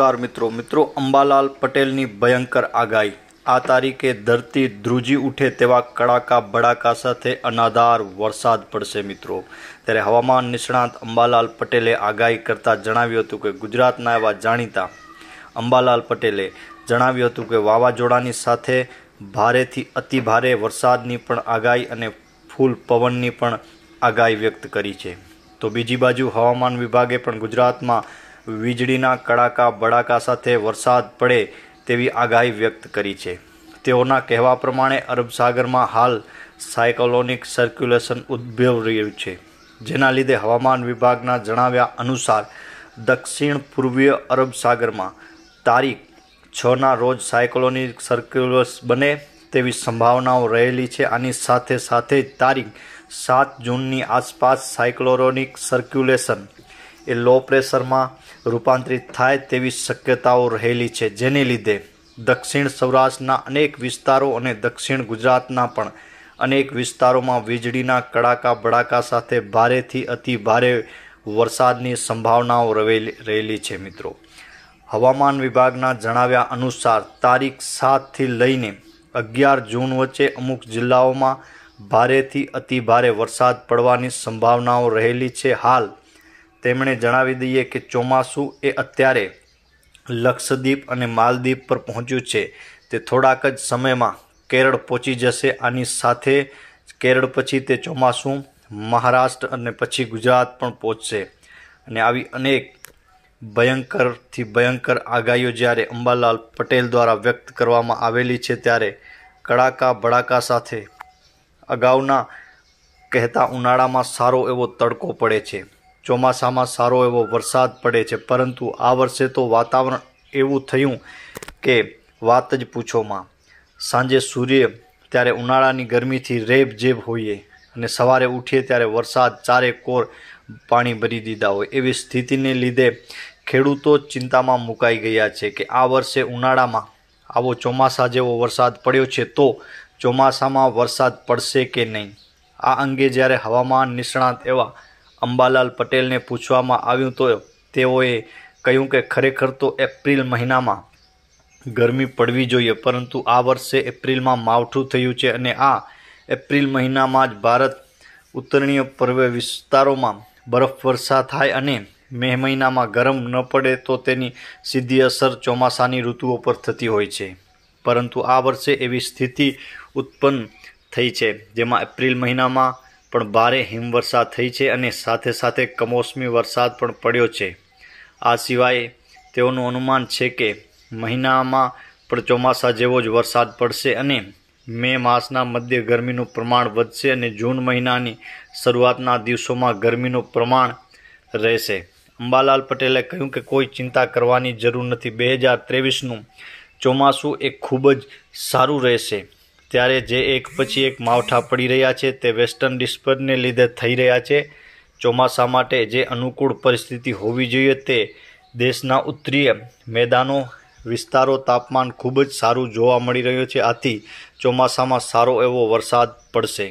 car મિત્રો મિત્રો અંબાલાલ પટેલની ભયંકર આગાહી આ તારીખે ધરતી ધ્રુજી ઉઠે તેવા કડાકા બડાકા સાથે અનાધાર વરસાદ પડશે મિત્રો ત્યારે હવામાન નિષ્ણાંત અંબાલાલ પટેલે આગાહી કરતાં જણાવ્યું હતું કે ગુજરાતના એવા જાણીતા અંબાલાલ પટેલે જણાવ્યું હતું કે વાવાઝોડાની સાથે ભારેથી અતિભારે વરસાદની પણ આગાહી અને ફૂલ પવનની પણ આગાહી વ્યક્ત કરી છે તો બીજી બાજુ હવામાન વિભાગે પણ ગુજરાતમાં વીજળીના કડાકા બડાકા સાથે વરસાદ પડે તેવી આગાહી વ્યક્ત કરી છે તેઓના કહેવા પ્રમાણે અરબસાગરમાં હાલ સાયકલોનિક સર્ક્યુલેશન ઉદ્ભવ રહ્યું છે જેના લીધે હવામાન વિભાગના જણાવ્યા અનુસાર દક્ષિણ પૂર્વીય અરબસાગરમાં તારીખ છના રોજ સાયકલોનિક સર્ક્યુલસ બને તેવી સંભાવનાઓ રહેલી છે આની સાથે સાથે જ તારીખ સાત જૂનની આસપાસ સાયક્લોરોનિક સર્ક્યુલેશન એ લો પ્રેશરમાં રૂપાંતરિત થાય તેવી શક્યતાઓ રહેલી છે જેને લીધે દક્ષિણ સૌરાષ્ટ્રના અનેક વિસ્તારો અને દક્ષિણ ગુજરાતના પણ અનેક વિસ્તારોમાં વીજળીના કડાકા બડાકા સાથે ભારેથી અતિ ભારે વરસાદની સંભાવનાઓ રહેલી છે મિત્રો હવામાન વિભાગના જણાવ્યા અનુસાર તારીખ સાતથી લઈને અગિયાર જૂન વચ્ચે અમુક જિલ્લાઓમાં ભારેથી અતિભારે વરસાદ પડવાની સંભાવનાઓ રહેલી છે હાલ તેમણે જણાવી દઈએ કે ચોમાસું એ અત્યારે લક્ષદ્વીપ અને માલદ્વીપ પર પહોંચ્યું છે તે થોડાક જ સમયમાં કેરળ પહોંચી જશે આની સાથે કેરળ પછી તે ચોમાસું મહારાષ્ટ્ર અને પછી ગુજરાત પણ પહોંચશે અને આવી અનેક ભયંકરથી ભયંકર આગાહીઓ જ્યારે અંબાલાલ પટેલ દ્વારા વ્યક્ત કરવામાં આવેલી છે ત્યારે કડાકા ભડાકા સાથે અગાઉના કહેતા ઉનાળામાં સારો એવો તડકો પડે છે ચોમાસામાં સારો એવો વરસાદ પડે છે પરંતુ આ વર્ષે તો વાતાવરણ એવું થયું કે વાત જ પૂછોમાં સાંજે સૂર્ય ત્યારે ઉનાળાની ગરમીથી રેબ જેબ હોઈએ અને સવારે ઉઠીએ ત્યારે વરસાદ ચારે કોર પાણી ભરી દીધા હોય એવી સ્થિતિને લીધે ખેડૂતો ચિંતામાં મુકાઈ ગયા છે કે આ વર્ષે ઉનાળામાં આવો ચોમાસા જેવો વરસાદ પડ્યો છે તો ચોમાસામાં વરસાદ પડશે કે નહીં આ અંગે જ્યારે હવામાન નિષ્ણાત એવા અંબાલાલ પટેલને પૂછવામાં આવ્યું તો તેઓએ કહ્યું કે ખરેખર તો એપ્રિલ મહિનામાં ગરમી પડવી જોઈએ પરંતુ આ વર્ષે એપ્રિલમાં માવઠું થયું છે અને આ એપ્રિલ મહિનામાં જ ભારત ઉત્તરીય પર્વ વિસ્તારોમાં બરફવર્ષા થાય અને મે મહિનામાં ગરમ ન પડે તો તેની સીધી અસર ચોમાસાની ઋતુઓ પર થતી હોય છે પરંતુ આ વર્ષે એવી સ્થિતિ ઉત્પન્ન થઈ છે જેમાં એપ્રિલ મહિનામાં પણ ભારે હિમવર્ષા થઈ છે અને સાથે સાથે કમોસમી વરસાદ પણ પડ્યો છે આ સિવાય તેઓનું અનુમાન છે કે મહિનામાં પણ ચોમાસા જેવો જ વરસાદ પડશે અને મે માસના મધ્ય ગરમીનું પ્રમાણ વધશે અને જૂન મહિનાની શરૂઆતના દિવસોમાં ગરમીનું પ્રમાણ રહેશે અંબાલાલ પટેલે કહ્યું કે કોઈ ચિંતા કરવાની જરૂર નથી બે હજાર ત્રેવીસનું ચોમાસું એ ખૂબ જ સારું રહેશે ત્યારે જે એક પછી એક માવઠા પડી રહ્યા છે તે વેસ્ટર્ન ડિસ્પર્સને લીધે થઈ રહ્યા છે ચોમાસા માટે જે અનુકૂળ પરિસ્થિતિ હોવી જોઈએ તે દેશના ઉત્તરીય મેદાનો વિસ્તારો તાપમાન ખૂબ જ સારું જોવા મળી રહ્યું છે આથી ચોમાસામાં સારો એવો વરસાદ પડશે